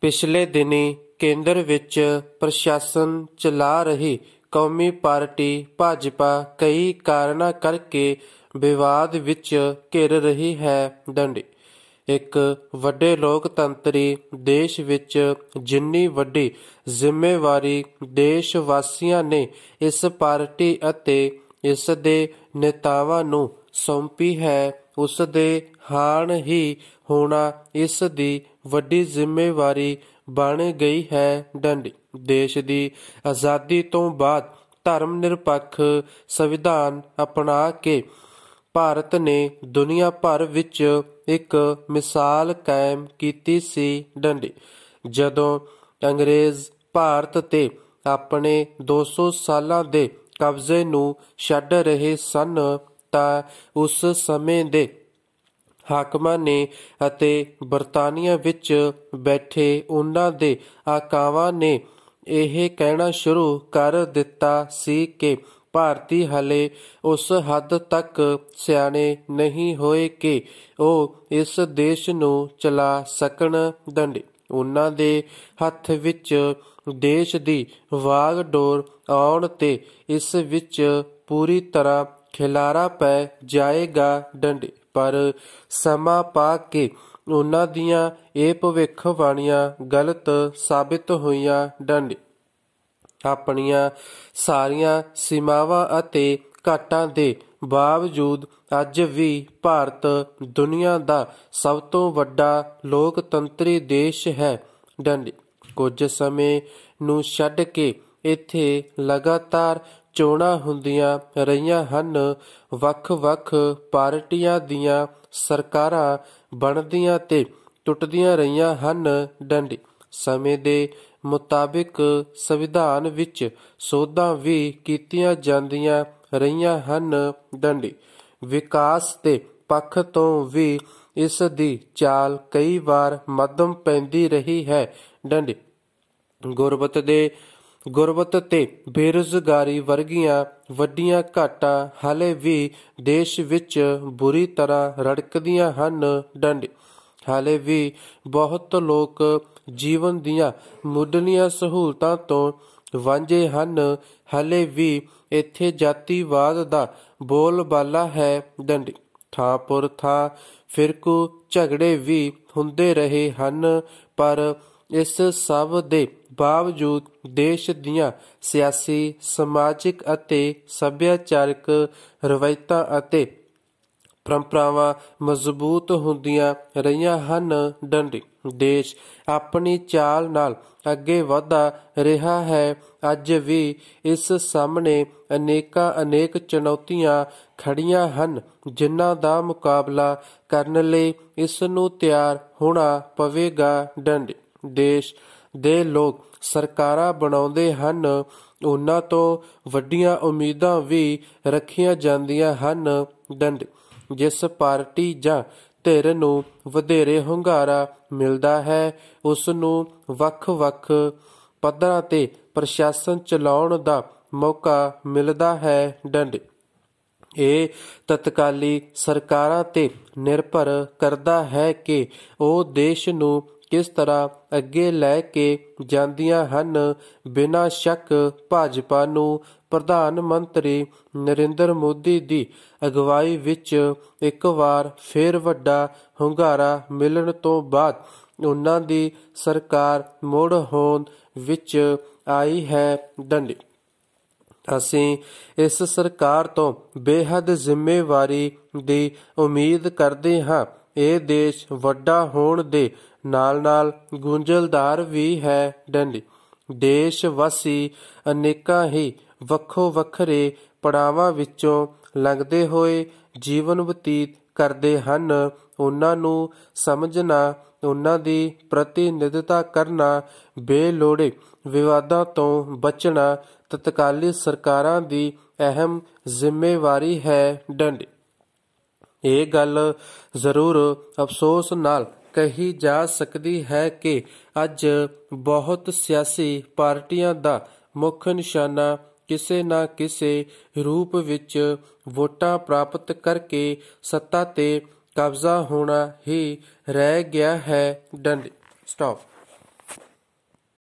ਪਿਛਲੇ ਦਿਨੀ ਕੇਂਦਰ ਵਿੱਚ ਪ੍ਰਸ਼ਾਸਨ ਚਲਾ ਰਹੀ ਕੌਮੀ ਪਾਰਟੀ ਭਾਜਪਾ ਕਈ ਕਾਰਨਾਂ ਕਰਕੇ ਵਿਵਾਦ ਵਿੱਚ ਘਿਰ ਰਹੀ ਹੈ ਡੰਡੀ ਇੱਕ ਵੱਡੇ ਲੋਕਤੰਤਰੀ ਦੇਸ਼ ਵਿੱਚ ਜਿੰਨੀ ਵੱਡੀ ਜ਼ਿੰਮੇਵਾਰੀ ਦੇਸ਼ ਵਾਸੀਆਂ ਨੇ ਇਸ ਪਾਰਟੀ ਅਤੇ ਇਸ ਦੇ ਨੇਤਾਵਾਂ ਨੂੰ ਸੌਂਪੀ ਹੈ ਉਸ ਦੇ ਹਾਣ ਹੀ ਹੋਣਾ ਇਸ ਦੀ ਵੱਡੀ ਜ਼ਿੰਮੇਵਾਰੀ ਬਣ ਗਈ ਹੈ ਡੰਡੀ ਦੇਸ਼ ਦੀ ਆਜ਼ਾਦੀ ਤੋਂ ਬਾਅਦ ਧਰਮ ਨਿਰਪੱਖ ਸੰਵਿਧਾਨ ਅਪਣਾ ਕੇ ਭਾਰਤ ਨੇ ਦੁਨੀਆ ਭਰ ਵਿੱਚ ਇੱਕ ਮਿਸਾਲ ਕਾਇਮ ਕੀਤੀ ਸੀ ਡੰਡੀ ਜਦੋਂ ਅੰਗਰੇਜ਼ ਭਾਰਤ ਤੇ ਆਪਣੇ 200 ਸਾਲਾਂ ਦੇ ਕਬਜ਼ੇ ਨੂੰ ਛੱਡ ਰਹੇ ਸਨ ਤਾਂ ਉਸ ਸਮੇਂ ਦੇ ਹਾਕਮਾਂ ਨੇ ਅਤੇ ਬਰਤਾਨੀਆ ਵਿੱਚ ਬੈਠੇ ਉਹਨਾਂ ਦੇ ਆਕਾਵਾਂ ਨੇ ਇਹ ਕਹਿਣਾ ਸ਼ੁਰੂ ਕਰ ਦਿੱਤਾ ਸੀ ਕਿ ਭਾਰਤੀ ਹਲੇ ਉਸ ਹੱਦ ਤੱਕ ਸਿਆਣੇ ਨਹੀਂ ਹੋਏ ਕਿ ਉਹ ਇਸ ਦੇਸ਼ ਨੂੰ ਚਲਾ ਸਕਣ ਦੰਡੇ ਉਹਨਾਂ ਦੇ ਹੱਥ ਵਿੱਚ ਦੇਸ਼ ਦੀ ਵਾਗ ਡੋਰ ਆਉਣ ਤੇ ਇਸ ਵਿੱਚ ਪੂਰੀ ਤਰ੍ਹਾਂ ਖਿਲਾਰਾ ਪੈ ਜਾਏਗਾ ਡੰਡੇ ਪਰ ਸਮਾਂ ਪਾ ਕੇ ਉਹਨਾਂ ਦੀਆਂ ਇਹ ਭਵਿੱਖ ਬਾਣੀਆਂ ਗਲਤ ਸਾਬਿਤ ਹੋਈਆਂ ਡੰਡੇ ਆਪਣੀਆਂ ਸਾਰੀਆਂ ਸੀਮਾਵਾਂ ਅਤੇ ਘਾਟਾਂ ਦੇ ਬਾਵਜੂਦ ਅੱਜ ਵੀ ਭਾਰਤ ਦੁਨੀਆ ਦਾ ਸਭ ਤੋਂ ਵੱਡਾ ਲੋਕਤੰਤਰੀ ਦੇਸ਼ ਹੈ ਡੰਡੇ ਕੁਝ ਸਮੇਂ ਨੂੰ ਛੱਡ ਕੇ ਇੱਥੇ ਲਗਾਤਾਰ ਚੋਣਾਂ ਹੁੰਦੀਆਂ ਰਹੀਆਂ ਹਨ ਵੱਖ-ਵੱਖ ਪਾਰਟੀਆਂ ਦੀਆਂ ਸਰਕਾਰਾਂ ਬਣਦੀਆਂ ਤੇ ਟੁੱਟਦੀਆਂ ਰਹੀਆਂ ਹਨ ਡੰਡੀ ਸਮੇਂ ਦੇ ਮੁਤਾਬਕ ਸੰਵਿਧਾਨ ਵਿੱਚ ਸੋਧਾਂ ਵੀ ਕੀਤੀਆਂ ਜਾਂਦੀਆਂ ਰਹੀਆਂ ਹਨ ਡੰਡੀ ਵਿਕਾਸ ਤੇ ਪੱਖ ਤੋਂ ਵੀ ਇਸ ਦੀ ਚਾਲ ਕਈ ਵਾਰ ਮੱਧਮ ਪੈਂਦੀ ਰਹੀ ਹੈ ਡੰਡੀ ਗੁਰਬਤ ਦੇ ਗੁਰਬਤ ਤੇ ਬੇਰੁਜ਼ਗਾਰੀ ਵਰਗੀਆਂ ਵੱਡੀਆਂ ਘਾਟਾਂ ਹਾਲੇ ਵੀ ਦੇਸ਼ ਵਿੱਚ ਬੁਰੀ ਤਰ੍ਹਾਂ ਰੜਕਦੀਆਂ ਹਨ ਡੰਡੇ ਹਾਲੇ ਵੀ ਬਹੁਤ ਲੋਕ ਜੀਵਨ ਦੀਆਂ ਮੁੱਢਲੀਆਂ ਸਹੂਲਤਾਂ ਤੋਂ ਵਾਂਝੇ ਹਨ ਹਾਲੇ ਵੀ ਇੱਥੇ ਜਾਤੀਵਾਦ ਦਾ ਬੋਲਬਾਲਾ ਹੈ ਡੰਡੀ ਥਾਪੁਰ ਥਾ ਫਿਰਕੂ ਝਗੜੇ ਵੀ ਹੁੰਦੇ ਰਹੇ ਹਨ ਪਰ ਇਸ ਸਭ ਦੇ ਬਾਵਜੂਦ ਦੇਸ਼ ਦੀਆਂ ਸਿਆਸੀ ਸਮਾਜਿਕ ਅਤੇ ਸੱਭਿਆਚਾਰਕ ਰਵਾਇਤਾਂ ਅਤੇ ਪਰੰਪਰਾਵਾਂ ਮਜ਼ਬੂਤ ਹੁੰਦੀਆਂ ਰਹੀਆਂ ਹਨ ਡੰਡੀ ਦੇਸ਼ ਆਪਣੀ ਚਾਲ ਨਾਲ ਅੱਗੇ ਵਧਦਾ ਰਿਹਾ ਹੈ ਅੱਜ ਵੀ ਇਸ ਸਾਹਮਣੇ ਅਨੇਕਾਂ ਅਨੇਕ ਚੁਣੌਤੀਆਂ ਖੜੀਆਂ ਹਨ ਜਿਨ੍ਹਾਂ ਦਾ ਮੁਕਾਬਲਾ ਕਰਨ ਲਈ ਇਸ ਨੂੰ ਤਿਆਰ ਹੋਣਾ ਪਵੇਗਾ ਡੰਡੀ ਦੇਸ਼ ਦੇ ਲੋਕ ਸਰਕਾਰਾਂ ਬਣਾਉਂਦੇ ਹਨ ਉਹਨਾਂ ਤੋਂ ਵੱਡੀਆਂ ਉਮੀਦਾਂ ਵੀ ਰੱਖੀਆਂ ਜਾਂਦੀਆਂ ਹਨ ਡੰਡ ਜਿਸ ਪਾਰਟੀ ਜਾਂ ਧਿਰ ਨੂੰ ਵਧੇਰੇ ਹੰਗਾਰਾ ਮਿਲਦਾ ਹੈ ਉਸ ਨੂੰ ਵੱਖ-ਵੱਖ ਪੱਧਰਾਂ ਤੇ ਪ੍ਰਸ਼ਾਸਨ ਚਲਾਉਣ ਦਾ ਮੌਕਾ ਮਿਲਦਾ ਹੈ ਡੰਡ ਇਹ ਤਤਕਾਲੀ ਸਰਕਾਰਾਂ ਤੇ ਨਿਰਭਰ ਕਰਦਾ ਹੈ ਕਿ ਉਹ ਦੇਸ਼ ਨੂੰ ਕਿਸ ਤਰ੍ਹਾਂ ਅੱਗੇ ਲੈ ਕੇ ਜਾਂਦੀਆਂ ਹਨ ਬਿਨਾਂ ਸ਼ੱਕ ਭਾਜਪਾ ਨੂੰ ਪ੍ਰਧਾਨ ਮੰਤਰੀ ਨਰਿੰਦਰ ਮੋਦੀ ਦੀ ਅਗਵਾਈ ਵਿੱਚ ਇੱਕ ਵਾਰ ਫੇਰ ਵੱਡਾ ਹੁੰਗਾਰਾ ਮਿਲਣ ਤੋਂ ਬਾਅਦ ਉਹਨਾਂ ਦੀ ਸਰਕਾਰ ਮੁੜ ਹੋਣ ਵਿੱਚ ਆਈ ਹੈ ਡੰਡੀ ਅਸੀਂ ਇਸ ਸਰਕਾਰ ਤੋਂ ਬੇहद ਜ਼ਿੰਮੇਵਾਰੀ ਦੀ ਉਮੀਦ ਕਰਦੇ ਹਾਂ ਇਹ ਦੇਸ਼ ਵੱਡਾ ਹੋਣ ਦੇ ਨਾਲ-ਨਾਲ ਗੁੰਝਲਦਾਰ ਵੀ ਹੈ ਡੰਡੀ ਦੇਸ਼ ਵਸੀ ਅਨੇਕਾਂ ਹੀ ਵੱਖੋ ਵੱਖਰੇ ਪੜਾਵਾਂ ਵਿੱਚੋਂ ਲੰਘਦੇ ਹੋਏ ਜੀਵਨ ਬਤੀਤ ਕਰਦੇ ਹਨ ਉਹਨਾਂ ਨੂੰ ਸਮਝਣਾ ਉਹਨਾਂ ਦੀ ਪ੍ਰਤੀਨਿਧਤਾ ਕਰਨਾ ਬੇਲੋੜੇ ਵਿਵਾਦਾਂ ਤੋਂ ਬਚਣਾ ਤਤਕਾਲੀ ਸਰਕਾਰਾਂ ਦੀ ਅਹਿਮ ਜ਼ਿੰਮੇਵਾਰੀ ਹੈ ਡੰਡੀ ਇਹ ਗੱਲ ਜ਼ਰੂਰ ਅਫਸੋਸ ਨਾਲ ਕਹੀ ਜਾ ਸਕਦੀ ਹੈ ਕਿ ਅੱਜ ਬਹੁਤ ਸਿਆਸੀ ਪਾਰਟੀਆਂ ਦਾ ਮੁੱਖ ਨਿਸ਼ਾਨਾ ਕਿਸੇ ਨਾ ਕਿਸੇ ਰੂਪ ਵਿੱਚ ਵੋਟਾਂ ਪ੍ਰਾਪਤ ਕਰਕੇ ਸੱਤਾ ਤੇ ਕਬਜ਼ਾ ਹੋਣਾ ਹੀ ਰਹਿ ਗਿਆ ਹੈ ਡੰਡ ਸਟਾਪ